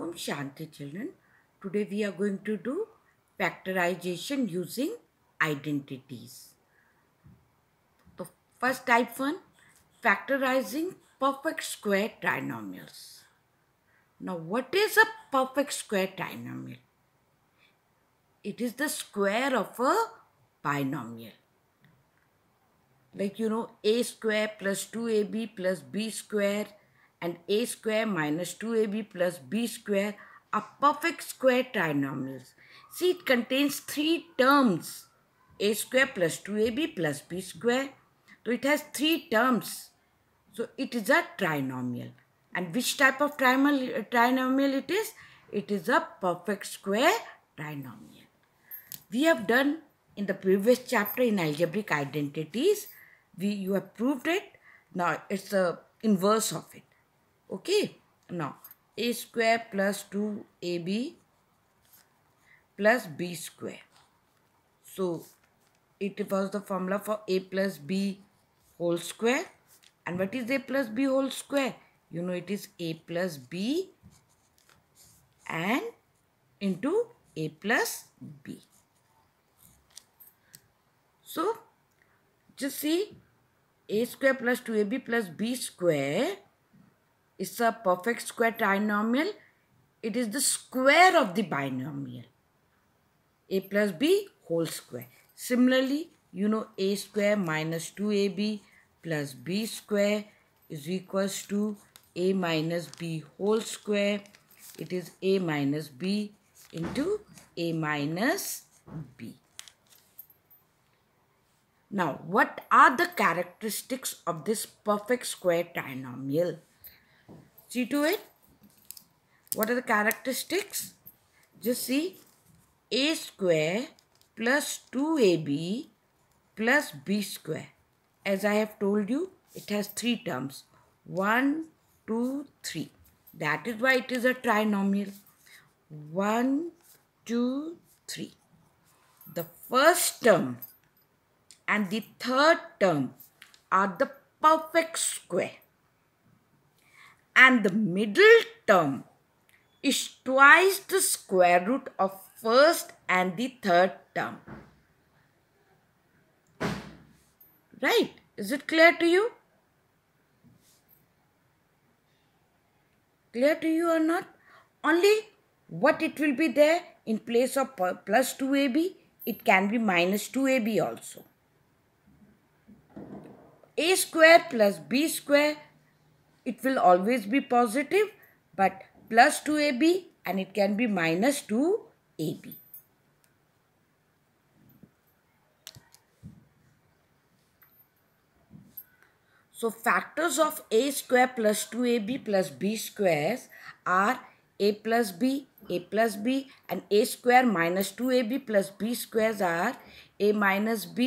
Om Shanti children. Today we are going to do factorization using identities. The first type one, factorizing perfect square trinomials. Now what is a perfect square trinomial? It is the square of a binomial. Like you know a square plus 2ab plus b square and a square minus 2ab plus b square are perfect square trinomials. See, it contains three terms, a square plus 2ab plus b square. So, it has three terms. So, it is a trinomial. And which type of trinomial, it is? It is a perfect square trinomial. We have done in the previous chapter in algebraic identities. We, you have proved it. Now, it's the inverse of it. Okay. Now, a square plus 2ab plus b square. So, it was the formula for a plus b whole square. And what is a plus b whole square? You know it is a plus b and into a plus b. So, just see a square plus 2ab plus b square it's a perfect square trinomial. It is the square of the binomial. a plus b whole square. Similarly, you know a square minus 2ab plus b square is equals to a minus b whole square. It is a minus b into a minus b. Now, what are the characteristics of this perfect square trinomial? See to it. What are the characteristics? Just see a square plus 2ab plus b square. As I have told you, it has three terms. 1, 2, 3. That is why it is a trinomial. 1, 2, 3. The first term and the third term are the perfect square and the middle term is twice the square root of first and the third term. Right? Is it clear to you? Clear to you or not? Only what it will be there in place of plus 2ab, it can be minus 2ab also. a square plus b square it will always be positive but plus 2ab and it can be minus 2ab. So factors of a square plus 2ab plus b squares are a plus b, a plus b and a square minus 2ab plus b squares are a minus b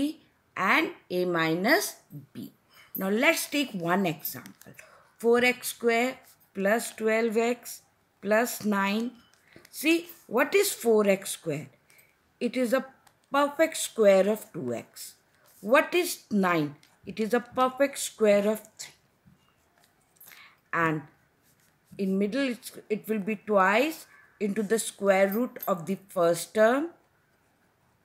and a minus b. Now let's take one example. 4x square plus 12x plus 9. See, what is 4x square? It is a perfect square of 2x. What is 9? It is a perfect square of 3. And in middle, it will be twice into the square root of the first term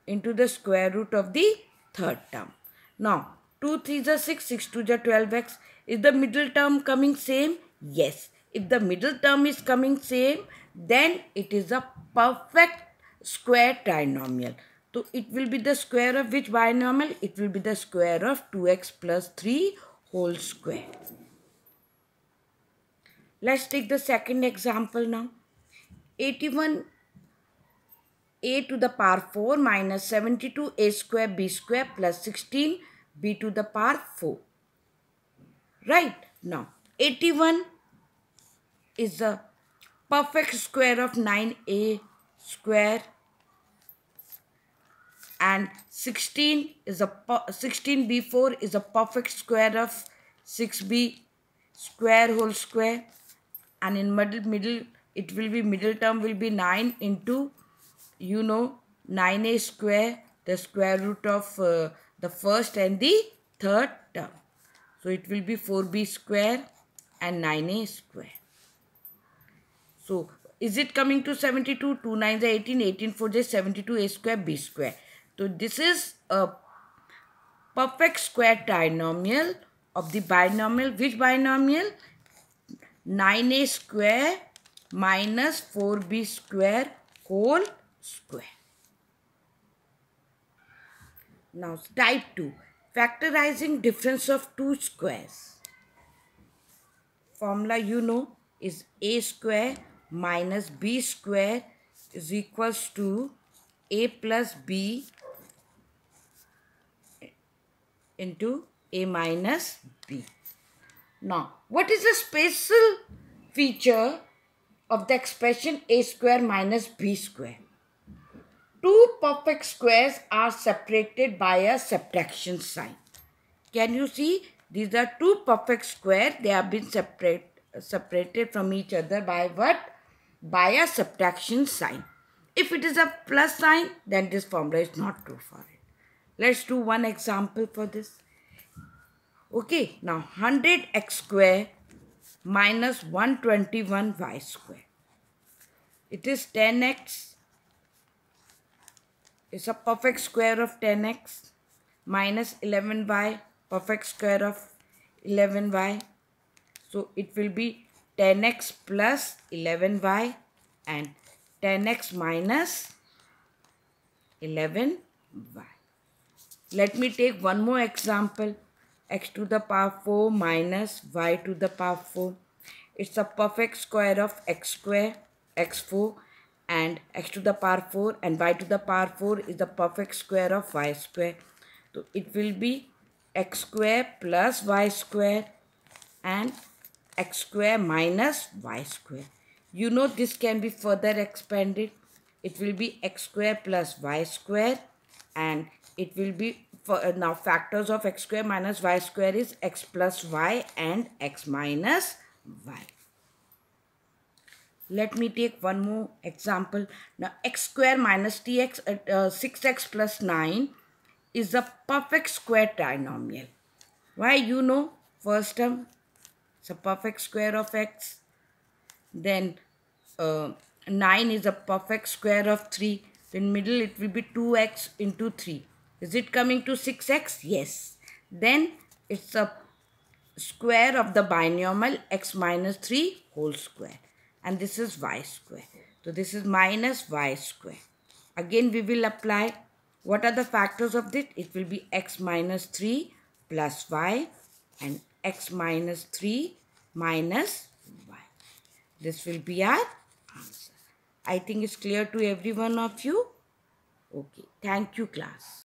into the square root of the third term. Now, 2 3 is 6, 6 2 is 12x. Is the middle term coming same? Yes. If the middle term is coming same, then it is a perfect square trinomial. So it will be the square of which binomial? It will be the square of 2x plus 3 whole square. Let's take the second example now. 81 a to the power 4 minus 72 a square b square plus 16 b to the power 4. Right? Now, 81 is the perfect square of 9a square and 16 is a 16b4 is a perfect square of 6b square whole square and in middle middle it will be middle term will be 9 into you know 9a square the square root of uh, the first and the third term so it will be 4b square and 9a square. So is it coming to 72? 2 9s 18, 18 4 is 72 a square b square. So this is a perfect square trinomial of the binomial. Which binomial? 9a square minus 4b square whole square. Now type 2 factorizing difference of two squares. Formula you know is a square minus b square is equals to a plus b into a minus b. Now, what is the special feature of the expression a square minus b square? Two perfect squares are separated by a subtraction sign. Can you see? These are two perfect squares. They have been separate, separated from each other by what? By a subtraction sign. If it is a plus sign, then this formula is not true for it. Let's do one example for this. Okay, now 100x square minus 121y square. It is 10x is a perfect square of 10x minus 11y perfect square of 11y so it will be 10x plus 11y and 10x minus 11y let me take one more example x to the power 4 minus y to the power 4 it's a perfect square of x square x4 and x to the power 4 and y to the power 4 is the perfect square of y square. So it will be x square plus y square and x square minus y square. You know this can be further expanded. It will be x square plus y square and it will be for, uh, now factors of x square minus y square is x plus y and x minus y let me take one more example now x square minus tx uh, 6x uh, plus 9 is a perfect square trinomial why you know first term it's a perfect square of x then uh, 9 is a perfect square of 3 then middle it will be 2x into 3 is it coming to 6x yes then it's a square of the binomial x minus 3 whole square and this is y square. So this is minus y square. Again we will apply what are the factors of this? It will be x minus 3 plus y and x minus 3 minus y. This will be our answer. I think it's clear to every one of you. Okay. Thank you class.